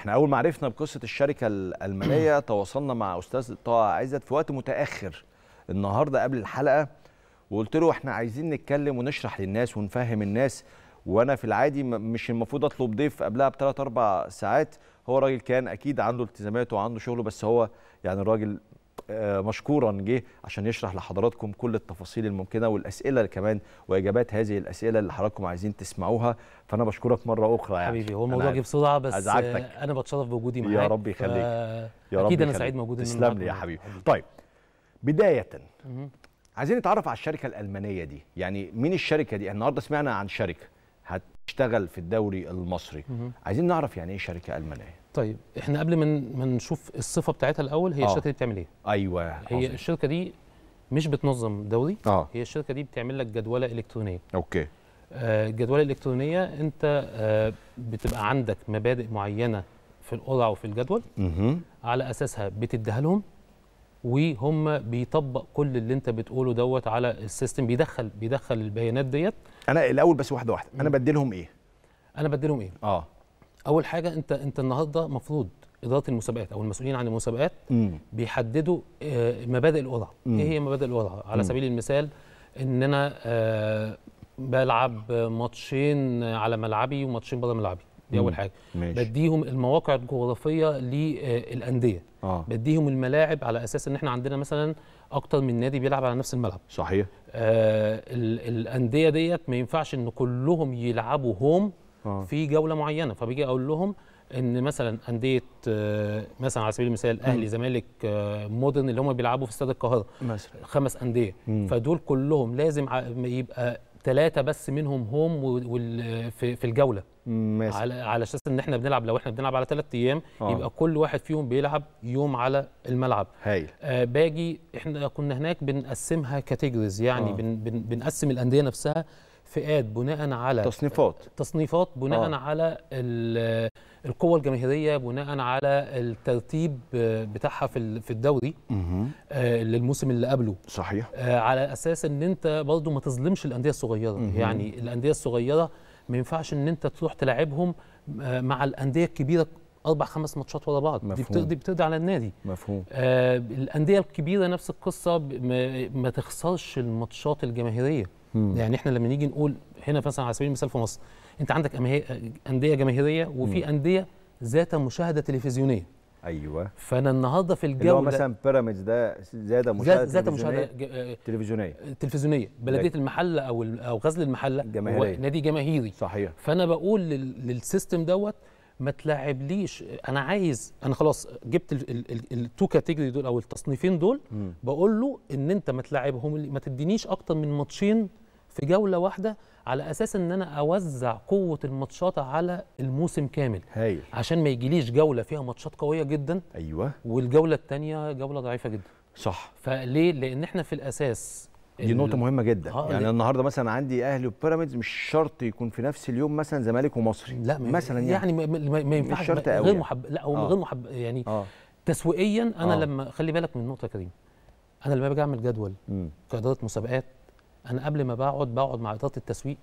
احنا اول ما عرفنا بقصه الشركه الالمانيه تواصلنا مع استاذ طه عزت في وقت متاخر النهارده قبل الحلقه وقلت له احنا عايزين نتكلم ونشرح للناس ونفهم الناس وانا في العادي مش المفروض اطلب ضيف قبلها بثلاث اربع ساعات هو راجل كان اكيد عنده التزاماته وعنده شغله بس هو يعني الراجل آه، مشكورا جه عشان يشرح لحضراتكم كل التفاصيل الممكنه والاسئله كمان واجابات هذه الاسئله اللي حضراتكم عايزين تسمعوها فانا بشكرك مره اخرى يعني حبيبي هو الموضوع جه بسرعه بس أزعجتك. انا بتشرف بوجودي معاك يا رب يخليك يا رب اكيد انا سعيد موجود تسلم لي يا حبيبي طيب بدايه عايزين نتعرف على الشركه الالمانيه دي يعني مين الشركه دي النهارده سمعنا عن شركه هتشتغل في الدوري المصري عايزين نعرف يعني ايه شركه المانيه طيب احنا قبل ما من نشوف الصفه بتاعتها الاول هي آه. الشركه دي بتعمل ايه؟ ايوه هي عظيم. الشركه دي مش بتنظم دوري آه. هي الشركه دي بتعمل لك جدوله الكترونيه اوكي آه الجدوله الالكترونيه انت آه بتبقى عندك مبادئ معينه في القرعه وفي الجدول مه. على اساسها بتديها لهم وهم بيطبق كل اللي انت بتقوله دوت على السيستم بيدخل بيدخل البيانات ديت انا الاول بس واحده واحده انا بدي لهم ايه انا بدي لهم ايه اه اول حاجه انت انت النهارده مفروض اداره المسابقات او المسؤولين عن المسابقات مم. بيحددوا آه، مبادئ الورع ايه هي مبادئ الوضع على مم. سبيل المثال ان انا آه، بلعب ماتشين على ملعبي وماتشين بره ملعبي دي اول حاجه ماشي. بديهم المواقع الجغرافيه للانديه آه،, آه. بديهم الملاعب على اساس ان احنا عندنا مثلا اكتر من نادي بيلعب على نفس الملعب صحيح آه الانديه ديت ما ينفعش ان كلهم يلعبوا هوم آه. في جوله معينه فبيجي اقول لهم ان مثلا انديه آه، مثلا على سبيل المثال اهلي زمالك آه، مودرن اللي هم بيلعبوا في استاد القاهره مثلا خمس انديه فدول كلهم لازم يبقى ثلاثة بس منهم هوم في... في الجولة ماشي. على على اساس ان احنا بنلعب لو احنا بنلعب على ثلاث ايام آه. يبقى كل واحد فيهم بيلعب يوم على الملعب هايل آه باجي احنا كنا هناك بنقسمها كاتيجوريز يعني آه. بن... بن... بنقسم الاندية نفسها فئات بناء على تصنيفات تصنيفات بناء آه. على القوة الجماهيرية بناء على الترتيب بتاعها في في الدوري آه، للموسم اللي قبله صحيح آه، على اساس ان انت برضه ما تظلمش الانديه الصغيره مه. يعني الانديه الصغيره ما ينفعش ان انت تروح تلعبهم آه، مع الانديه الكبيره اربع خمس ماتشات ورا بعض مفهوم. دي بتقضي بتقضي على النادي مفهوم آه الانديه الكبيره نفس القصه ما تخسرش الماتشات الجماهيريه مم. يعني احنا لما نيجي نقول هنا مثلا على سبيل المثال في مصر انت عندك انديه جماهيريه وفي انديه ذات مشاهده تلفزيونيه ايوه فانا النهارده في الجوله اللي هو مثلا بيراميدز ده زاد مشاهده زاد مشاهده تلفزيونيه آه، آه، تلفزيونيه بلديه المحله او او غزل المحله جماهيري نادي جماهيري صحيح فانا بقول للسيستم دوت ما تلاعبليش انا عايز انا خلاص جبت التو كاتيجوري دول او التصنيفين دول بقول له ان انت ما تلاعبهم ما تدينيش اكتر من ماتشين في جوله واحده على اساس ان انا اوزع قوه الماتشات على الموسم كامل هايل عشان ما يجيليش جوله فيها ماتشات قويه جدا ايوه والجوله الثانيه جوله ضعيفه جدا صح فليه لان احنا في الاساس دي نقطة مهمة جدا آه يعني النهارده مثلا عندي اهلي وبيراميدز مش شرط يكون في نفس اليوم مثلا زمالك ومصري لا مثلا يعني, يعني ما ينفعش شرط قوي غير يعني. محب لا هو آه غير محب يعني آه تسويقيا انا آه لما خلي بالك من النقطة يا كريم انا لما باجي اعمل جدول كإدارة مسابقات انا قبل ما بقعد بقعد مع اداره التسويق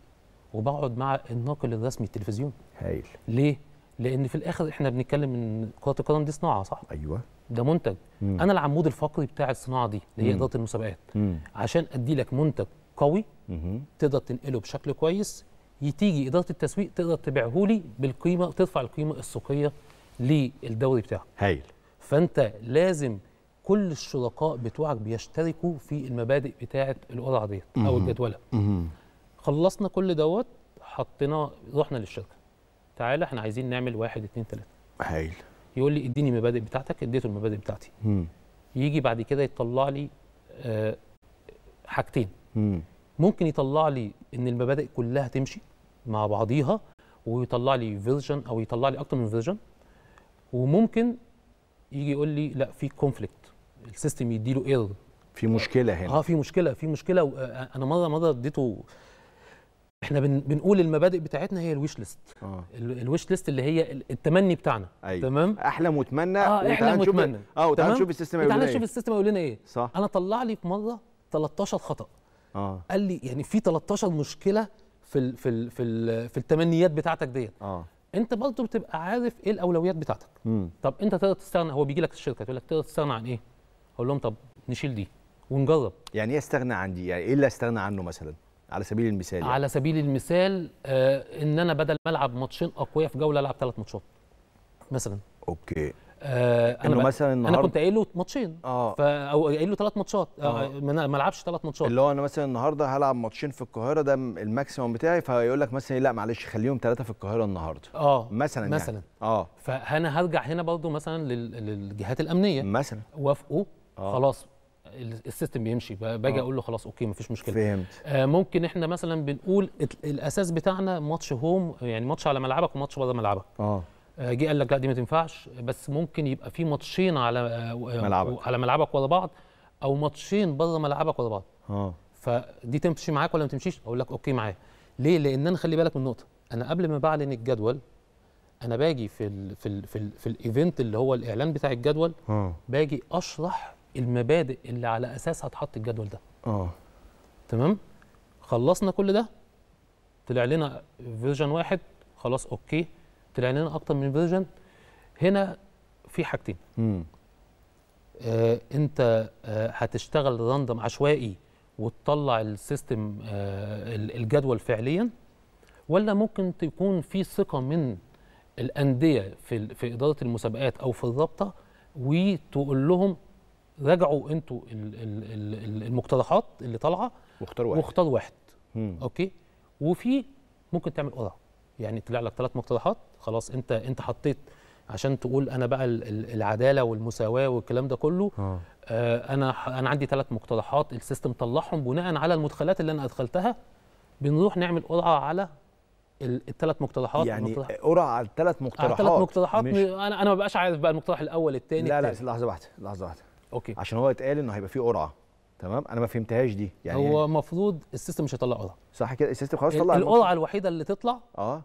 وبقعد مع الناقل الرسمي التلفزيون هايل ليه لان في الاخر احنا بنتكلم ان كره القدم دي صناعه صح ايوه ده منتج مم. انا العمود الفقري بتاع الصناعه دي اللي هي اداره المسابقات مم. عشان ادي لك منتج قوي مم. تقدر تنقله بشكل كويس تيجي اداره التسويق تقدر تبيعه لي بالقيمه وترفع القيمه السوقيه للدوري بتاعك هايل فانت لازم كل الشركاء بتوعك بيشتركوا في المبادئ بتاعه القرعه دي او الجدوله خلصنا كل دوت حطينا رحنا للشركه تعالى احنا عايزين نعمل واحد اتنين تلاته هايل يقول لي اديني المبادئ بتاعتك اديته المبادئ بتاعتي مم. يجي بعد كده يطلع لي آه حاجتين مم. ممكن يطلع لي ان المبادئ كلها تمشي مع بعضيها ويطلع لي فيرجن او يطلع لي اكتر من فيرجن وممكن يجي يقول لي لا في كونفليكت السيستم يديله ايرور في مشكله هنا اه في مشكله في مشكله آه، آه، انا مره مره اديته احنا بن بنقول المبادئ بتاعتنا هي الويش ليست آه. الويش ليست اللي هي التمني بتاعنا أيوة. تمام احلم واتمنى اه احلم واتمنى اه وتعالى نشوف السيستم هيقول لنا ايه نشوف السيستم هيقول لنا ايه صح انا طلع لي في مره 13 خطا اه قال لي يعني في 13 مشكله في الـ في الـ في, الـ في التمنيات بتاعتك ديت اه انت برضه بتبقى عارف ايه الاولويات بتاعتك مم. طب انت تقدر تستغنى هو بيجي لك الشركه تقول لك تقدر تستغنى عن ايه اقول لهم طب نشيل دي ونجرب يعني ايه استغنى عن دي يعني ايه اللي استغنى عنه مثلا على سبيل المثال يعني. على سبيل المثال آه ان انا بدل ما العب ماتشين اقوياء في جوله العب ثلاث ماتشات مثلا اوكي آه انا انه مثلا النهارده انا كنت قايل له ماتشين اه او قايل له ثلاث ماتشات آه. آه. ما العبش ثلاث ماتشات اللي هو انا مثلا النهارده هلعب ماتشين في القاهره ده الماكسيموم بتاعي فيقول لك مثلا إيه، لا معلش خليهم ثلاثه في القاهره النهارده اه مثلا يعني. مثلا يعني. اه فانا هرجع هنا برضه مثلا للجهات الامنيه مثلا وافقوا آه. خلاص السيستم بيمشي باجي آه. اقول له خلاص اوكي مفيش مشكله فهمت آه ممكن احنا مثلا بنقول الاساس بتاعنا ماتش هوم يعني ماتش على ملعبك وماتش بره ملعبك آه. اه جه قال لك لا دي ما تنفعش بس ممكن يبقى في ماتشين على آه، ملعبك على ملعبك ورا بعض او ماتشين بره ملعبك ورا بعض اه فدي تمشي معاك ولا ما تمشيش اقول لك اوكي معايا ليه لان انا خلي بالك من نقطه انا قبل ما بعلن الجدول انا باجي في الـ في الـ في, الايفنت اللي هو الاعلان بتاع الجدول آه. باجي اشرح المبادئ اللي على اساسها اتحط الجدول ده اه تمام خلصنا كل ده طلع لنا فيرجن واحد خلاص اوكي طلع لنا اكتر من فيرجن هنا في حاجتين امم آه انت آه هتشتغل راندم عشوائي وتطلع السيستم آه الجدول فعليا ولا ممكن تكون في ثقه من الانديه في في اداره المسابقات او في الرابطه وتقول لهم راجعوا انتوا المقترحات اللي طالعه واختاروا واحد واختاروا واحد مم. اوكي وفي ممكن تعمل قرعه يعني طلع لك ثلاث مقترحات خلاص انت انت حطيت عشان تقول انا بقى العداله والمساواه والكلام ده كله آه. آه انا انا عندي ثلاث مقترحات السيستم طلعهم بناء على المدخلات اللي انا ادخلتها بنروح نعمل قرعه على الثلاث مقترحات يعني قرعه على الثلاث مقترحات على الثلاث مقترحات انا انا ما بقاش عارف بقى المقترح الاول الثاني لا لا لحظه واحده لحظه واحده اوكي عشان هو اتقال انه هيبقى فيه قرعه تمام انا ما فهمتهاش دي يعني هو إيه؟ المفروض السيستم مش هيطلع قرعه صح كده السيستم خلاص طلع القرعه الوحيده اللي تطلع اه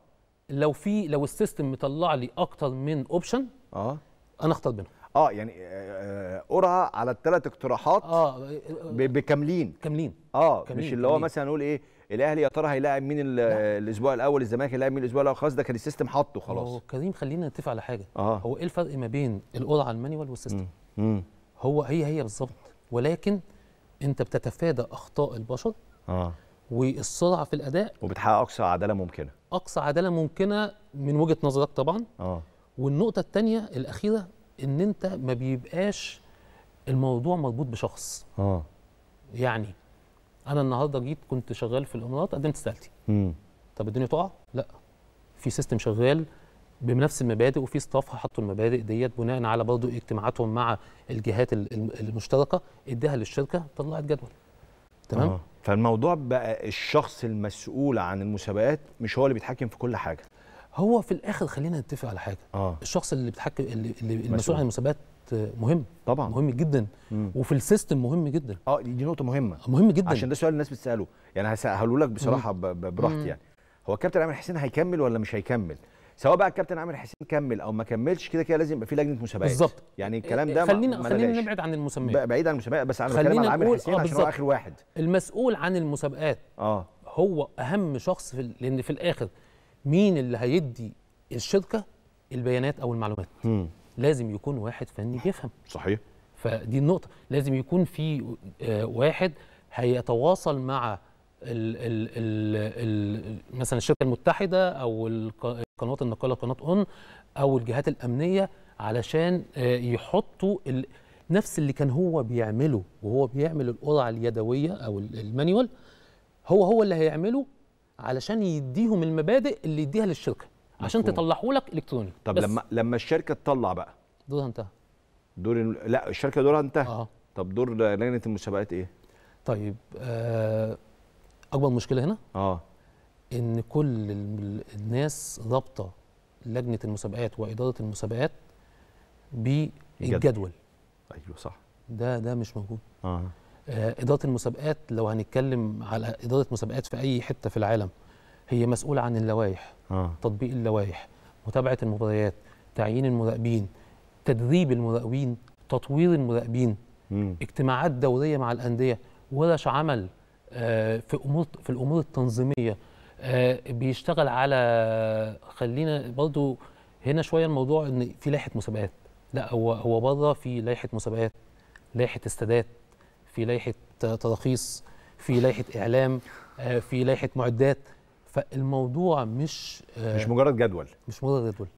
لو في لو السيستم مطلع لي اكتر من اوبشن اه انا اختار بينهم اه يعني آه، آه، قرعه على الثلاث اقتراحات اه, آه، بكاملين كاملين اه كاملين مش اللي هو مثلا نقول ايه الاهلي يا ترى هيلاعب مين الاسبوع الاول الزمالك هيلاعب مين الاسبوع الاول خلاص ده كان السيستم حاطه خلاص هو كريم خلينا نتفق على حاجه آه. هو ايه الفرق ما بين القرعه المانيوال والسيستم؟ مم. مم. هو هي هي بالظبط ولكن انت بتتفادى اخطاء البشر اه والسرعه في الاداء وبتحقق اقصى عداله ممكنه اقصى عداله ممكنه من وجهه نظرك طبعا اه والنقطه الثانيه الاخيره ان انت ما بيبقاش الموضوع مربوط بشخص اه يعني انا النهارده جيت كنت شغال في الامارات قدمت استقالتي طب الدنيا تقع لا في سيستم شغال بنفس المبادئ وفي ستاف حطوا المبادئ ديت بناء على برضو اجتماعاتهم مع الجهات المشتركه اداها للشركه طلعت جدول تمام آه. فالموضوع بقى الشخص المسؤول عن المسابقات مش هو اللي بيتحكم في كل حاجه هو في الاخر خلينا نتفق على حاجه آه. الشخص اللي بيتحكم اللي, اللي المسؤول عن المسابقات مهم طبعا مهم جدا مم. وفي السيستم مهم جدا اه دي نقطه مهمه مهم جدا عشان ده سؤال الناس بتساله يعني هقوله لك بصراحه براحتي يعني هو كابتن عامر حسين هيكمل ولا مش هيكمل سواء بقى الكابتن عامر حسين كمل او ما كملش كده كده لازم يبقى في لجنه مسابقات بالظبط يعني الكلام إيه، ده خلينا خلينا نبعد عن المسميات بعيد عن المسميات بس انا بتكلم عن عامر حسين آه عشان هو اخر واحد المسؤول عن المسابقات اه هو اهم شخص في لان في الاخر مين اللي هيدي الشركه البيانات او المعلومات م. لازم يكون واحد فني بيفهم صحيح فدي النقطه لازم يكون في آه، واحد هيتواصل مع ال ال ال ال مثلا الشركه المتحده او قنوات النقاله قناه اون او الجهات الامنيه علشان آه، يحطوا نفس اللي كان هو بيعمله وهو بيعمل القرعه اليدويه او المانيوال هو هو اللي هيعمله علشان يديهم المبادئ اللي يديها للشركه عشان تطلعوا لك الكتروني طب لما لما الشركه تطلع بقى دورها انتهى دور لا الشركه دورها انتهى آه. طب دور لجنه المسابقات ايه طيب آه اكبر مشكله هنا اه ان كل الناس ضابطه لجنه المسابقات واداره المسابقات بالجدول ايوه صح ده ده مش موجود آه. آه اداره المسابقات لو هنتكلم على اداره مسابقات في اي حته في العالم هي مسؤوله عن اللوائح آه. تطبيق اللوائح متابعه المباريات تعيين المراقبين تدريب المراقبين تطوير المراقبين اجتماعات دوريه مع الانديه ورش عمل آه، في امور في الامور التنظيميه آه، بيشتغل على خلينا برضو هنا شويه الموضوع ان في لائحه مسابقات لا هو هو بره في لائحه مسابقات لائحه استادات في لائحه تراخيص في لائحه اعلام آه، في لائحه معدات فالموضوع مش مش مجرد جدول مش مجرد جدول